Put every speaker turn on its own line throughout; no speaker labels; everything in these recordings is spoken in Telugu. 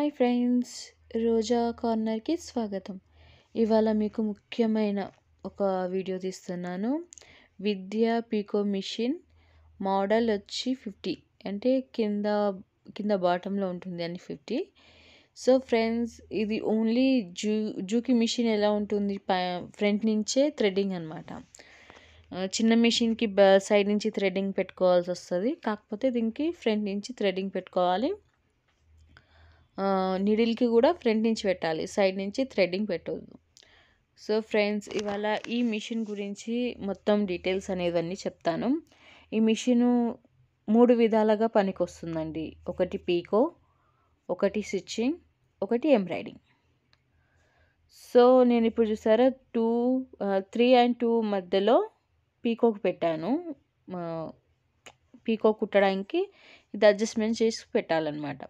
హాయ్ ఫ్రెండ్స్ రోజా కార్నర్కి స్వాగతం ఇవాళ మీకు ముఖ్యమైన ఒక వీడియో తీస్తున్నాను విద్యా పీకో మిషన్ మోడల్ వచ్చి ఫిఫ్టీ అంటే కింద కింద బాటంలో ఉంటుంది అని ఫిఫ్టీ సో ఫ్రెండ్స్ ఇది ఓన్లీ జూ జూకి మిషన్ ఎలా ఉంటుంది ఫ్రంట్ నుంచే థ్రెడ్డింగ్ అనమాట చిన్న మిషన్కి సైడ్ నుంచి థ్రెడ్డింగ్ పెట్టుకోవాల్సి వస్తుంది కాకపోతే దీనికి ఫ్రంట్ నుంచి థ్రెడ్డింగ్ పెట్టుకోవాలి నీడిల్కి కూడా ఫ్రంట్ నుంచి పెట్టాలి సైడ్ నుంచి థ్రెడ్డింగ్ పెట్టద్దు సో ఫ్రెండ్స్ ఇవాళ ఈ మిషన్ గురించి మొత్తం డీటెయిల్స్ అనేవన్నీ చెప్తాను ఈ మిషను మూడు విధాలుగా పనికొస్తుందండి ఒకటి పీకో ఒకటి స్టిచ్చింగ్ ఒకటి ఎంబ్రాయిడింగ్ సో నేను ఇప్పుడు చూసారా టూ త్రీ అండ్ టూ మధ్యలో పీకోక్ పెట్టాను పీకో కుట్టడానికి ఇది అడ్జస్ట్మెంట్ చేసి పెట్టాలన్నమాట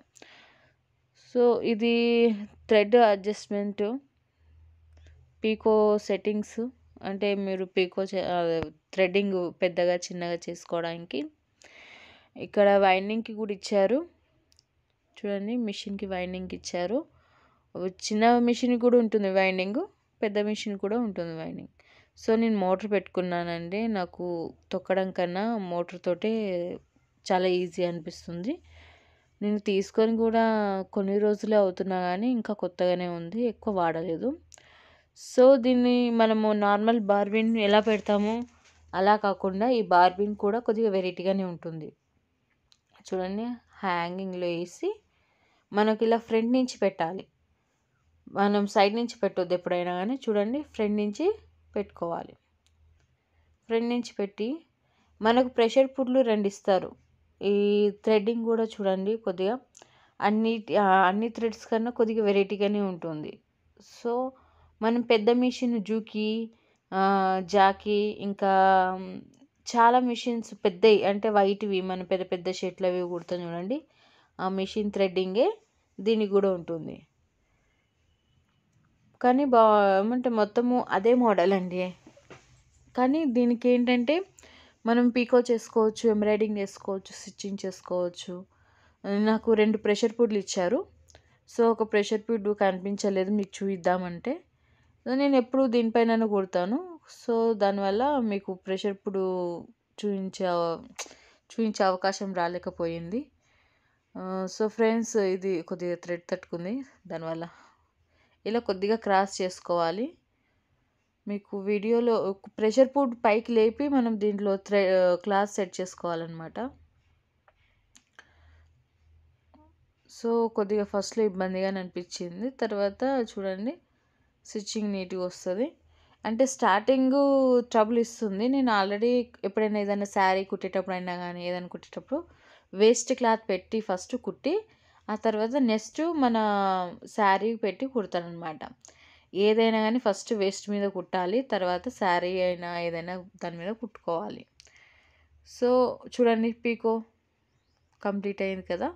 సో ఇది థ్రెడ్ అడ్జస్ట్మెంట్ పీకో సెట్టింగ్స్ అంటే మీరు పీకో థ్రెడ్డింగ్ పెద్దగా చిన్నగా చేసుకోవడానికి ఇక్కడ వైండింగ్కి కూడా ఇచ్చారు చూడండి మిషన్కి వైండింగ్కి ఇచ్చారు చిన్న మిషన్ కూడా ఉంటుంది వైండింగ్ పెద్ద మిషన్ కూడా ఉంటుంది వైండింగ్ సో నేను మోటార్ పెట్టుకున్నానండి నాకు తొక్కడం కన్నా మోటర్తోటే చాలా ఈజీ అనిపిస్తుంది నేను తీసుకొని కూడా కొన్ని రోజులే అవుతున్నా కానీ ఇంకా కొత్తగానే ఉంది ఎక్కువ వాడలేదు సో దీన్ని మనము నార్మల్ బార్బిన్ ఎలా పెడతామో అలా కాకుండా ఈ బార్బిన్ కూడా కొద్దిగా వెరైటీగానే ఉంటుంది చూడండి హ్యాంగింగ్లో వేసి మనకి ఇలా ఫ్రంట్ నుంచి పెట్టాలి మనం సైడ్ నుంచి పెట్టొద్దు ఎప్పుడైనా కానీ చూడండి ఫ్రంట్ నుంచి పెట్టుకోవాలి ఫ్రంట్ నుంచి పెట్టి మనకు ప్రెషర్ పుట్లు రెండు ఇస్తారు ఈ థ్రెడ్డింగ్ కూడా చూడండి కొద్దిగా అన్ని అన్ని థ్రెడ్స్ కన్నా కొద్దిగా వెరైటీగానే ఉంటుంది సో మనం పెద్ద మిషన్ జూకి జాకి ఇంకా చాలా మిషన్స్ పెద్దవి అంటే వైట్వి మనం పెద్ద పెద్ద షర్ట్లు అవి కుడతాం చూడండి ఆ మిషన్ థ్రెడ్డింగే దీనికి కూడా ఉంటుంది కానీ బా ఏమంటే మొత్తము అదే మోడల్ అండి కానీ దీనికి ఏంటంటే మనం పీకో చేసుకోవచ్చు ఎంబ్రాయిడింగ్ చేసుకోవచ్చు స్టిచ్చింగ్ చేసుకోవచ్చు నాకు రెండు ప్రెషర్ పుడ్లు ఇచ్చారు సో ఒక ప్రెషర్ పుడ్ కనిపించలేదు మీకు చూద్దామంటే నేను ఎప్పుడు దీనిపైన కుడతాను సో దానివల్ల మీకు ప్రెషర్ పుడు చూపించే చూపించే అవకాశం రాలేకపోయింది సో ఫ్రెండ్స్ ఇది కొద్దిగా థ్రెడ్ తట్టుకుంది దానివల్ల ఇలా కొద్దిగా క్రాస్ చేసుకోవాలి మీకు వీడియోలో ప్రెషర్ ఫుడ్ పైకి లేపి మనం దీంట్లో థ్రె క్లాత్ సెట్ చేసుకోవాలన్నమాట సో కొద్దిగా ఫస్ట్లో ఇబ్బందిగా అనిపించింది తర్వాత చూడండి స్టిచ్చింగ్ నీట్గా వస్తుంది అంటే స్టార్టింగ్ ట్రబుల్ ఇస్తుంది నేను ఆల్రెడీ ఎప్పుడైనా ఏదైనా శారీ అయినా కానీ ఏదైనా కుట్టేటప్పుడు వేస్ట్ క్లాత్ పెట్టి ఫస్ట్ కుట్టి ఆ తర్వాత నెక్స్ట్ మన శారీ పెట్టి కుడతానమాట ఏదైనా కానీ ఫస్ట్ వేస్ట్ మీద కుట్టాలి తర్వాత శారీ అయినా ఏదైనా దాని మీద కుట్టుకోవాలి సో చూడండి పీకో కంప్లీట్ అయింది కదా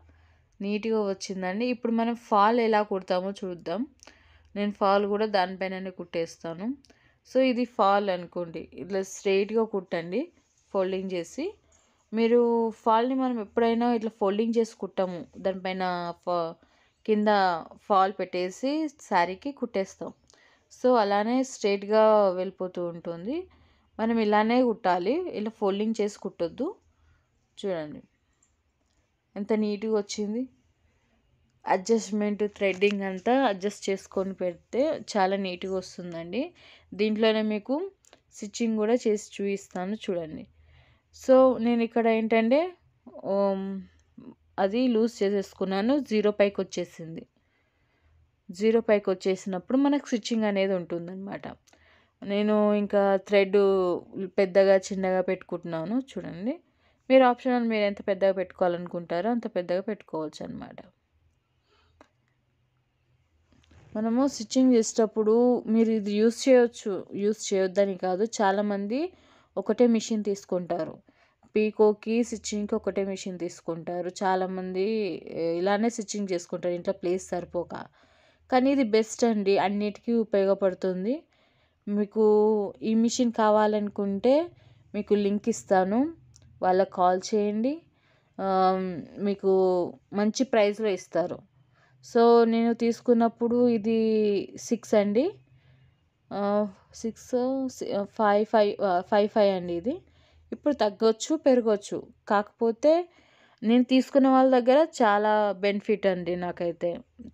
నీట్గా వచ్చిందండి ఇప్పుడు మనం ఫాల్ ఎలా కుడతామో చూద్దాం నేను ఫాల్ కూడా దానిపైననే కుట్టేస్తాను సో ఇది ఫాల్ అనుకోండి ఇట్లా స్ట్రైట్గా కుట్టండి ఫోల్డింగ్ చేసి మీరు ఫాల్ని మనం ఎప్పుడైనా ఇట్లా ఫోల్డింగ్ చేసి కుట్టాము దానిపైన ఫా కింద ఫాల్ పెట్టేసి శారీకి కుట్టేస్తాం సో అలానే స్ట్రేట్గా వెళ్ళిపోతూ ఉంటుంది మనం ఇలానే కుట్టాలి ఇలా ఫోల్డింగ్ చేసి కుట్టద్దు చూడండి ఎంత నీట్గా వచ్చింది అడ్జస్ట్మెంట్ థ్రెడ్డింగ్ అంతా అడ్జస్ట్ చేసుకొని పెడితే చాలా నీట్గా వస్తుందండి దీంట్లోనే మీకు స్టిచ్చింగ్ కూడా చేసి చూపిస్తాను చూడండి సో నేను ఇక్కడ ఏంటంటే అది లూజ్ చేసేసుకున్నాను జీరో పైకి వచ్చేసింది జీరో పైకి వచ్చేసినప్పుడు మనకు స్టిచ్చింగ్ అనేది ఉంటుందన్నమాట నేను ఇంకా థ్రెడ్ పెద్దగా చిన్నగా పెట్టుకుంటున్నాను చూడండి మీరు ఆప్షనల్ మీరు ఎంత పెద్దగా పెట్టుకోవాలనుకుంటారో అంత పెద్దగా పెట్టుకోవచ్చు అనమాట మనము స్టిచ్చింగ్ చేసేటప్పుడు మీరు ఇది యూస్ చేయొచ్చు యూస్ చేయొద్దని కాదు చాలామంది ఒకటే మిషన్ తీసుకుంటారు పీకోకి స్టిచ్చింగ్కి ఒకటే మిషన్ తీసుకుంటారు చాలామంది ఇలానే స్టిచ్చింగ్ చేసుకుంటారు ఇంట్లో ప్లేస్ సరిపోక కానీ ఇది బెస్ట్ అండి అన్నిటికీ ఉపయోగపడుతుంది మీకు ఈ మిషన్ కావాలనుకుంటే మీకు లింక్ ఇస్తాను వాళ్ళకి కాల్ చేయండి మీకు మంచి ప్రైస్లో ఇస్తారు సో నేను తీసుకున్నప్పుడు ఇది సిక్స్ అండి six five five five five అండి ఇది ఇప్పుడు తగ్గొచ్చు పెరగవచ్చు కాకపోతే నేను తీసుకున్న వాళ్ళ దగ్గర చాలా బెనిఫిట్ అండి నాకైతే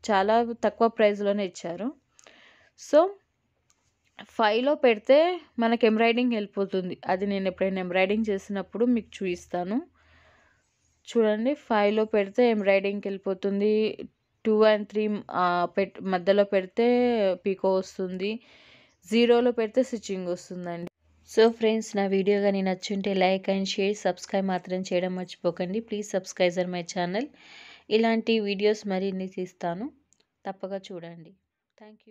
చాలా తక్కువ ప్రైస్లోనే ఇచ్చారు సో ఫైవ్లో పెడితే మనకు ఎంబ్రాయిడింగ్ వెళ్ళిపోతుంది అది నేను ఎప్పుడైనా ఎంబ్రాయిడింగ్ చేసినప్పుడు మీకు చూపిస్తాను చూడండి ఫైవ్లో పెడితే ఎంబ్రాయిడింగ్కి వెళ్ళిపోతుంది టూ అండ్ త్రీ పెట్ మధ్యలో పెడితే పీకో వస్తుంది జీరోలో పెడితే స్టిచ్చింగ్ వస్తుందండి సో ఫ్రెండ్స్ నా వీడియో కానీ నచ్చుంటే లైక్ అండ్ షేర్ సబ్స్క్రైబ్ మాత్రం చేయడం మర్చిపోకండి ప్లీజ్ సబ్స్క్రైబర్ మై ఛానల్ ఇలాంటి వీడియోస్ మరిన్ని తీస్తాను తప్పగా చూడండి థ్యాంక్